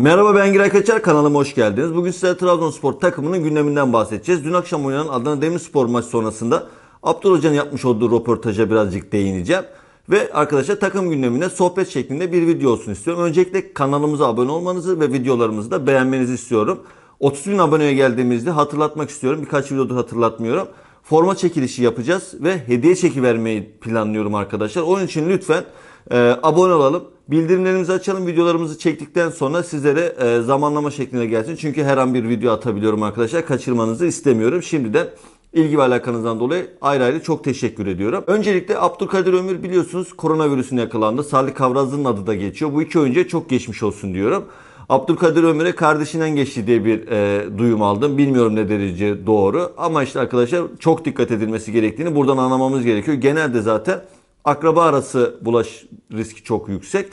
Merhaba ben Giray Kaçar kanalıma hoş geldiniz. Bugün size Trabzonspor takımının gündeminden bahsedeceğiz. Dün akşam oynanan Adana Demirspor maçı sonrasında Abdul Hoca'nın yapmış olduğu röportaja birazcık değineceğim. Ve arkadaşlar takım gündeminde sohbet şeklinde bir video olsun istiyorum. Öncelikle kanalımıza abone olmanızı ve videolarımızı da beğenmenizi istiyorum. 30 bin aboneye geldiğimizde hatırlatmak istiyorum. Birkaç videodur hatırlatmıyorum. Forma çekilişi yapacağız ve hediye çeki vermeyi planlıyorum arkadaşlar. Onun için lütfen e, abone olalım. Bildirimlerimizi açalım. Videolarımızı çektikten sonra sizlere e, zamanlama şeklinde gelsin. Çünkü her an bir video atabiliyorum arkadaşlar. Kaçırmanızı istemiyorum. Şimdiden ilgi ve alakanızdan dolayı ayrı ayrı çok teşekkür ediyorum. Öncelikle Abdülkadir Ömür biliyorsunuz koronavirüsüne yakalandı. Salih Kavraz'ın adı da geçiyor. Bu iki oyuncuya çok geçmiş olsun diyorum. Abdülkadir Ömür'e kardeşinden geçti diye bir e, duyum aldım. Bilmiyorum ne derece doğru ama işte arkadaşlar çok dikkat edilmesi gerektiğini buradan anlamamız gerekiyor. Genelde zaten akraba arası bulaş riski çok yüksek.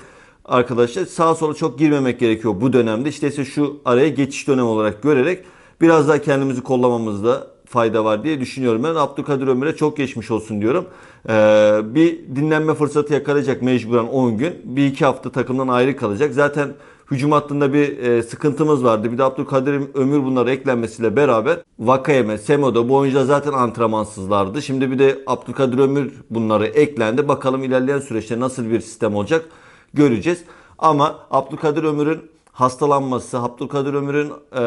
Arkadaşlar sağa sola çok girmemek gerekiyor bu dönemde. İşte ise şu araya geçiş dönemi olarak görerek biraz daha kendimizi kollamamızda fayda var diye düşünüyorum. Ben Abdülkadir Ömür'e çok geçmiş olsun diyorum. Ee, bir dinlenme fırsatı yakalayacak mecburen 10 gün. Bir iki hafta takımdan ayrı kalacak. Zaten Hücum hattında bir e, sıkıntımız vardı. Bir de Abdülkadir Ömür bunlara eklenmesiyle beraber Vakayeme, Semodo bu oyuncular zaten antrenmansızlardı. Şimdi bir de Abdülkadir Ömür bunlara eklendi. Bakalım ilerleyen süreçte nasıl bir sistem olacak göreceğiz. Ama Abdülkadir Ömür'ün hastalanması, Abdülkadir Ömür'ün e,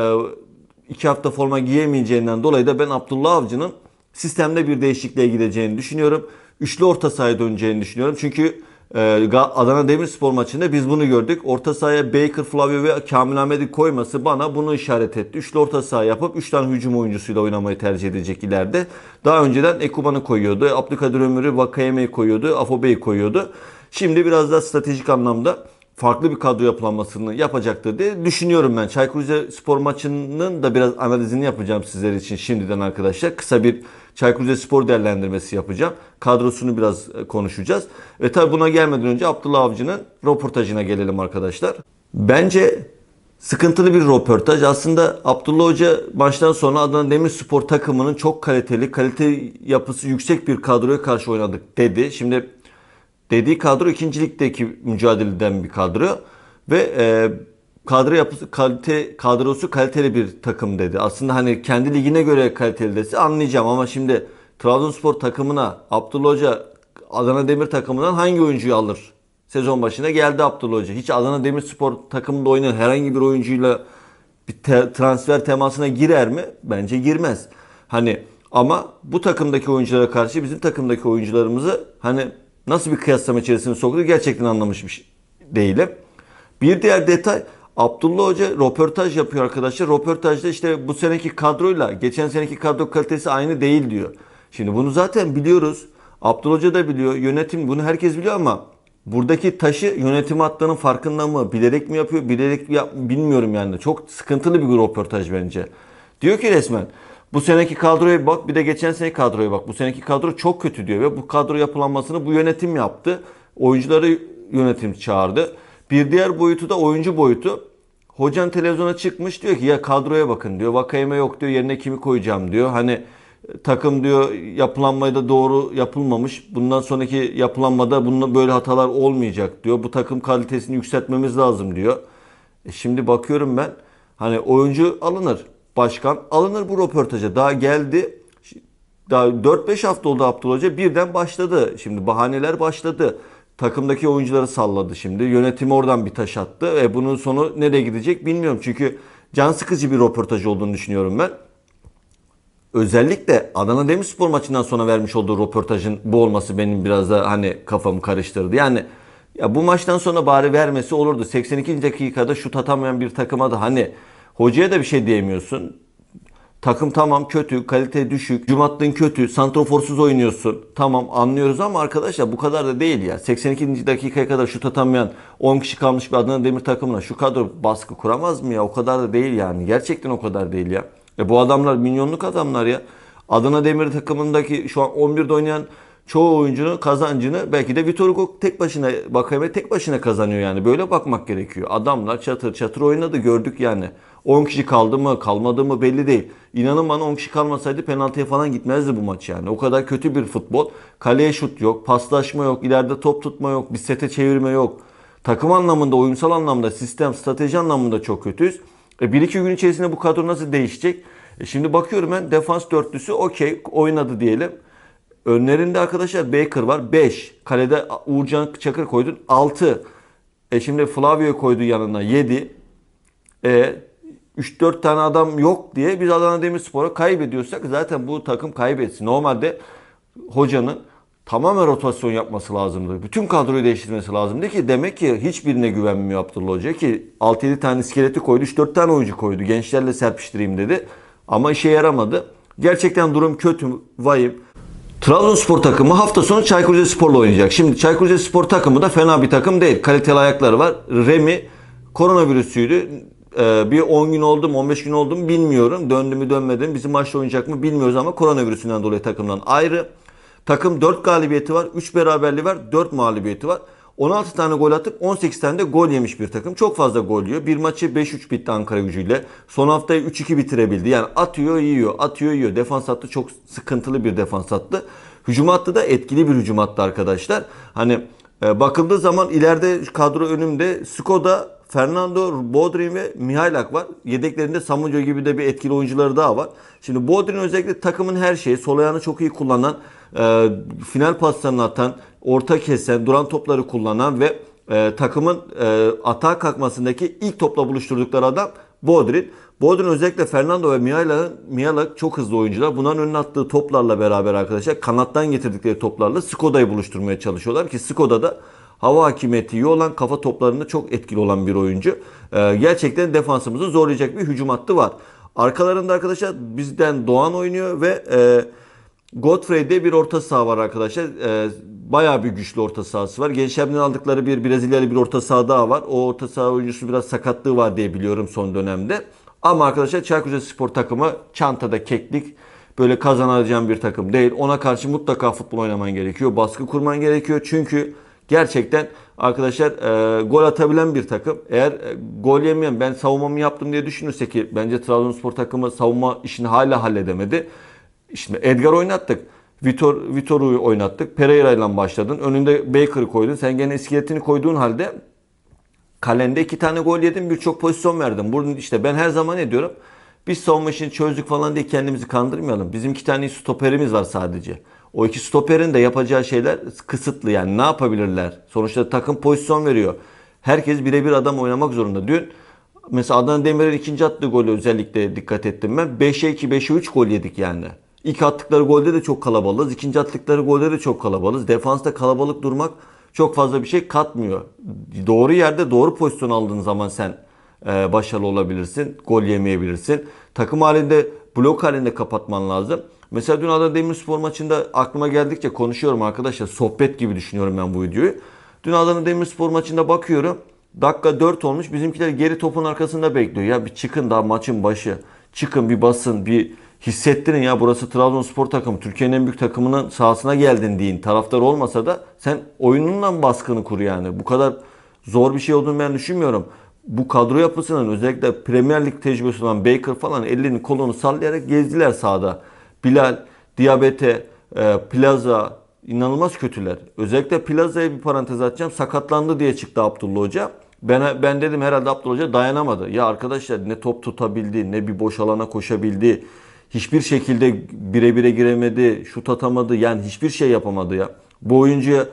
iki hafta forma giyemeyeceğinden dolayı da ben Abdullah Avcı'nın sistemde bir değişikliğe gideceğini düşünüyorum. Üçlü orta sahaya döneceğini düşünüyorum. Çünkü ee, Adana Demirspor maçında biz bunu gördük. Orta sahaya Baker, Flavio ve Kamil Ahmet'i koyması bana bunu işaret etti. Üçlü orta saha yapıp üç tane hücum oyuncusuyla oynamayı tercih edecek ileride. Daha önceden Ekuban'ı koyuyordu. Abdülkadir Ömür'ü, Vakayeme'yi koyuyordu. Afobe'yi koyuyordu. Şimdi biraz daha stratejik anlamda farklı bir kadro yapılanmasını yapacaktır diye düşünüyorum ben. Çaykur Rizespor maçının da biraz analizini yapacağım sizler için şimdiden arkadaşlar. Kısa bir Çaykur Rizespor değerlendirmesi yapacağım. Kadrosunu biraz e, konuşacağız. Ve tabii buna gelmeden önce Abdullah Avcı'nın röportajına gelelim arkadaşlar. Bence sıkıntılı bir röportaj. Aslında Abdullah Hoca maçtan sonra Adana Demirspor takımının çok kaliteli, kalite yapısı yüksek bir kadroya karşı oynadık dedi. Şimdi dediği kadro ikincilikteki mücadeleden bir kadro ve e, kadro yapısı kalite kadrosu kaliteli bir takım dedi. Aslında hani kendi ligine göre kaliteli dese anlayacağım ama şimdi Trabzonspor takımına Abdullah Hoca Adana Demir takımından hangi oyuncuyu alır? Sezon başına geldi Abdullah Hoca. Hiç Adana Demirspor takımında oynayan herhangi bir oyuncuyla bir te- transfer temasına girer mi? Bence girmez. Hani ama bu takımdaki oyunculara karşı bizim takımdaki oyuncularımızı hani nasıl bir kıyaslama içerisine soktu gerçekten anlamış değilim. Bir diğer detay Abdullah Hoca röportaj yapıyor arkadaşlar. Röportajda işte bu seneki kadroyla geçen seneki kadro kalitesi aynı değil diyor. Şimdi bunu zaten biliyoruz. Abdullah Hoca da biliyor. Yönetim bunu herkes biliyor ama buradaki taşı yönetim attığının farkında mı? Bilerek mi yapıyor? Bilerek mi yap bilmiyorum yani. Çok sıkıntılı bir röportaj bence. Diyor ki resmen bu seneki kadroya bak bir de geçen seneki kadroya bak. Bu seneki kadro çok kötü diyor ve bu kadro yapılanmasını bu yönetim yaptı. Oyuncuları yönetim çağırdı. Bir diğer boyutu da oyuncu boyutu. Hocan televizyona çıkmış diyor ki ya kadroya bakın diyor. Vakayeme yok diyor. Yerine kimi koyacağım diyor. Hani e, takım diyor yapılanmayı da doğru yapılmamış. Bundan sonraki yapılanmada bunun böyle hatalar olmayacak diyor. Bu takım kalitesini yükseltmemiz lazım diyor. E şimdi bakıyorum ben hani oyuncu alınır. Başkan alınır bu röportaja. Daha geldi daha 4-5 hafta oldu Abdullah Hoca birden başladı. Şimdi bahaneler başladı. Takımdaki oyuncuları salladı şimdi. Yönetim oradan bir taş attı. ve bunun sonu nereye gidecek bilmiyorum. Çünkü can sıkıcı bir röportaj olduğunu düşünüyorum ben. Özellikle Adana Demirspor maçından sonra vermiş olduğu röportajın bu olması benim biraz da hani kafamı karıştırdı. Yani ya bu maçtan sonra bari vermesi olurdu. 82. dakikada şut atamayan bir takıma da hani Hocaya da bir şey diyemiyorsun. Takım tamam kötü, kalite düşük, cumattın kötü, santroforsuz oynuyorsun. Tamam anlıyoruz ama arkadaşlar bu kadar da değil ya. 82. dakikaya kadar şut atamayan 10 kişi kalmış bir Adana Demir takımına şu kadro baskı kuramaz mı ya? O kadar da değil yani. Gerçekten o kadar değil ya. E bu adamlar milyonluk adamlar ya. Adana Demir takımındaki şu an 11'de oynayan çoğu oyuncunun kazancını belki de Vitor Hugo tek başına Bakayeme tek başına kazanıyor yani. Böyle bakmak gerekiyor. Adamlar çatır çatır oynadı gördük yani. 10 kişi kaldı mı kalmadı mı belli değil. İnanın bana 10 kişi kalmasaydı penaltıya falan gitmezdi bu maç yani. O kadar kötü bir futbol. Kaleye şut yok, paslaşma yok, ileride top tutma yok, bir sete çevirme yok. Takım anlamında, oyunsal anlamda, sistem, strateji anlamında çok kötüyüz. E, bir iki gün içerisinde bu kadro nasıl değişecek? E, şimdi bakıyorum ben defans dörtlüsü okey oynadı diyelim. Önlerinde arkadaşlar Baker var 5. Kalede Uğurcan Çakır koydun 6. E şimdi Flavio koydu yanına 7. E 3-4 tane adam yok diye biz Adana Demirspor'a kaybediyorsak zaten bu takım kaybetsin. Normalde hocanın tamamen rotasyon yapması lazımdı. Bütün kadroyu değiştirmesi lazımdı ki demek ki hiçbirine güvenmiyor Abdullah Hoca ki 6-7 tane iskeleti koydu, 3-4 tane oyuncu koydu. Gençlerle serpiştireyim dedi. Ama işe yaramadı. Gerçekten durum kötü, vayım. Trabzonspor takımı hafta sonu Çaykur Rizespor'la oynayacak. Şimdi Çaykur Rizespor takımı da fena bir takım değil. Kaliteli ayakları var. Remi koronavirüsüydü. Ee, bir 10 gün oldu mu 15 gün oldu mu bilmiyorum. Döndü mü dönmedi mi bizim maçta oynayacak mı bilmiyoruz ama koronavirüsünden dolayı takımdan ayrı. Takım 4 galibiyeti var, 3 beraberliği var, 4 mağlubiyeti var. 16 tane gol atıp 18 tane de gol yemiş bir takım. Çok fazla gol yiyor. Bir maçı 5-3 bitti Ankara gücüyle. Son haftayı 3-2 bitirebildi. Yani atıyor yiyor, atıyor yiyor. Defans hattı çok sıkıntılı bir defans hattı. Hücum hattı da etkili bir hücum hattı arkadaşlar. Hani e, bakıldığı zaman ileride kadro önümde Skoda, Fernando, Bodrin ve Mihailak var. Yedeklerinde Samudio gibi de bir etkili oyuncuları daha var. Şimdi Bodrin özellikle takımın her şeyi, sol ayağını çok iyi kullanan, e, final paslarını atan, orta kesen, duran topları kullanan ve e, takımın e, atağa kalkmasındaki ilk topla buluşturdukları adam Bodrin. Bodrin özellikle Fernando ve Mialak Mialak çok hızlı oyuncular. Bunların önüne attığı toplarla beraber arkadaşlar kanattan getirdikleri toplarla Skoda'yı buluşturmaya çalışıyorlar ki Skoda da hava hakimiyeti iyi olan kafa toplarında çok etkili olan bir oyuncu. Ee, gerçekten defansımızı zorlayacak bir hücum hattı var. Arkalarında arkadaşlar bizden Doğan oynuyor ve e, Godfrey'de bir orta saha var arkadaşlar. E, bayağı bir güçlü orta sahası var. Gençlerden aldıkları bir Brezilyalı bir orta saha daha var. O orta saha oyuncusu biraz sakatlığı var diye biliyorum son dönemde. Ama arkadaşlar Çaykurca Spor takımı çantada keklik böyle kazanacağım bir takım değil. Ona karşı mutlaka futbol oynaman gerekiyor. Baskı kurman gerekiyor. Çünkü gerçekten arkadaşlar e, gol atabilen bir takım. Eğer e, gol yemeyen ben savunmamı yaptım diye düşünürse ki bence Trabzonspor takımı savunma işini hala halledemedi. Şimdi Edgar oynattık. Vitor, Vitor'u oynattık. Pereira ile başladın. Önünde Baker'ı koydun. Sen gene iskeletini koyduğun halde kalende iki tane gol yedin. Birçok pozisyon verdin. Burada işte ben her zaman ne diyorum? Biz savunma işini çözdük falan diye kendimizi kandırmayalım. Bizim iki tane stoperimiz var sadece. O iki stoperin de yapacağı şeyler kısıtlı yani ne yapabilirler? Sonuçta takım pozisyon veriyor. Herkes birebir adam oynamak zorunda. Dün mesela Adana Demir'in ikinci attığı golü özellikle dikkat ettim ben. 5'e 2, 5'e 3 gol yedik yani. İlk attıkları golde de çok kalabalığız. İkinci attıkları golde de çok kalabalığız. Defansta kalabalık durmak çok fazla bir şey katmıyor. Doğru yerde doğru pozisyon aldığın zaman sen e, başarılı olabilirsin. Gol yemeyebilirsin. Takım halinde blok halinde kapatman lazım. Mesela dün Adana Demirspor maçında aklıma geldikçe konuşuyorum arkadaşlar. Sohbet gibi düşünüyorum ben bu videoyu. Dün Adana Demirspor maçında bakıyorum. Dakika 4 olmuş. Bizimkiler geri topun arkasında bekliyor. Ya bir çıkın daha maçın başı. Çıkın bir basın bir hissettirin ya burası Trabzonspor takımı. Türkiye'nin en büyük takımının sahasına geldin deyin. Taraftar olmasa da sen oyununla baskını kur yani. Bu kadar zor bir şey olduğunu ben düşünmüyorum. Bu kadro yapısının özellikle Premier Lig tecrübesi olan Baker falan ellerini kolunu sallayarak gezdiler sahada. Bilal, Diabete, e, Plaza inanılmaz kötüler. Özellikle Plaza'ya bir parantez açacağım. Sakatlandı diye çıktı Abdullah Hoca. Ben, ben dedim herhalde Abdullah Hoca dayanamadı. Ya arkadaşlar ne top tutabildi ne bir boş alana koşabildi. Hiçbir şekilde birebire giremedi, şut atamadı. Yani hiçbir şey yapamadı ya. Bu oyuncuya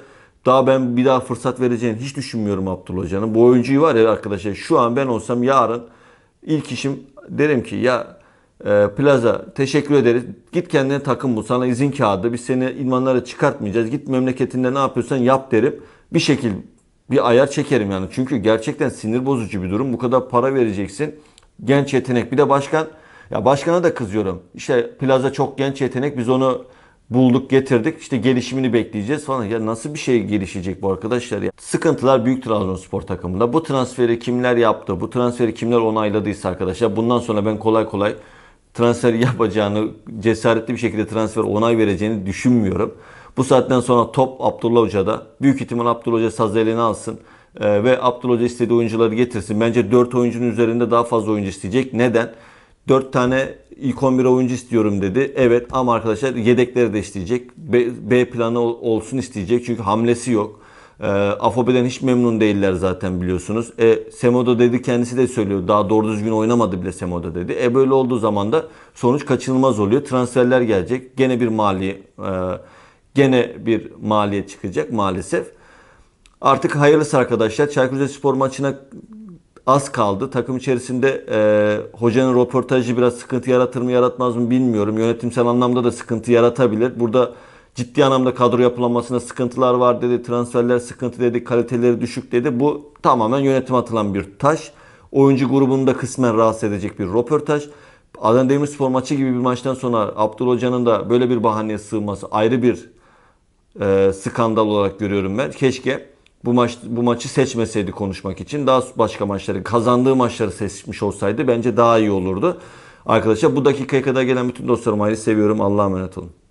daha ben bir daha fırsat vereceğini hiç düşünmüyorum Abdullah Hoca'nın. Bu oyuncuyu var ya arkadaşlar şu an ben olsam yarın ilk işim derim ki ya e, Plaza teşekkür ederiz. Git kendine takım bul. Sana izin kağıdı. Biz seni ilmanlara çıkartmayacağız. Git memleketinde ne yapıyorsan yap derim. Bir şekil bir ayar çekerim yani. Çünkü gerçekten sinir bozucu bir durum. Bu kadar para vereceksin. Genç yetenek. Bir de başkan ya başkana da kızıyorum. İşte plaza çok genç yetenek biz onu bulduk getirdik İşte gelişimini bekleyeceğiz falan. Ya nasıl bir şey gelişecek bu arkadaşlar ya? Sıkıntılar büyük Trabzonspor takımında. Bu transferi kimler yaptı? Bu transferi kimler onayladıysa arkadaşlar bundan sonra ben kolay kolay transfer yapacağını, cesaretli bir şekilde transfer onay vereceğini düşünmüyorum. Bu saatten sonra top Abdullah Hoca'da. Büyük ihtimal Abdullah Hoca saz elini alsın e, ve Abdullah Hoca istediği oyuncuları getirsin. Bence 4 oyuncunun üzerinde daha fazla oyuncu isteyecek. Neden? 4 tane ilk 11 oyuncu istiyorum dedi. Evet ama arkadaşlar yedekleri de isteyecek. B, B planı olsun isteyecek. Çünkü hamlesi yok. E, Afobe'den hiç memnun değiller zaten biliyorsunuz. E, Semodo dedi kendisi de söylüyor. Daha doğru düzgün oynamadı bile Semodo dedi. E böyle olduğu zaman da sonuç kaçınılmaz oluyor. Transferler gelecek. Gene bir mali e, gene bir maliyet çıkacak maalesef. Artık hayırlısı arkadaşlar. Çaykur Rizespor maçına az kaldı. Takım içerisinde e, hocanın röportajı biraz sıkıntı yaratır mı yaratmaz mı bilmiyorum. Yönetimsel anlamda da sıkıntı yaratabilir. Burada ciddi anlamda kadro yapılanmasında sıkıntılar var dedi. Transferler sıkıntı dedi. Kaliteleri düşük dedi. Bu tamamen yönetim atılan bir taş. Oyuncu grubunu da kısmen rahatsız edecek bir röportaj. Adana Demirspor maçı gibi bir maçtan sonra Abdul Hoca'nın da böyle bir bahaneye sığması ayrı bir e, skandal olarak görüyorum ben. Keşke bu maç bu maçı seçmeseydi konuşmak için daha başka maçları kazandığı maçları seçmiş olsaydı bence daha iyi olurdu. Arkadaşlar bu dakikaya kadar gelen bütün dostlarım ayrı seviyorum. Allah'a emanet olun.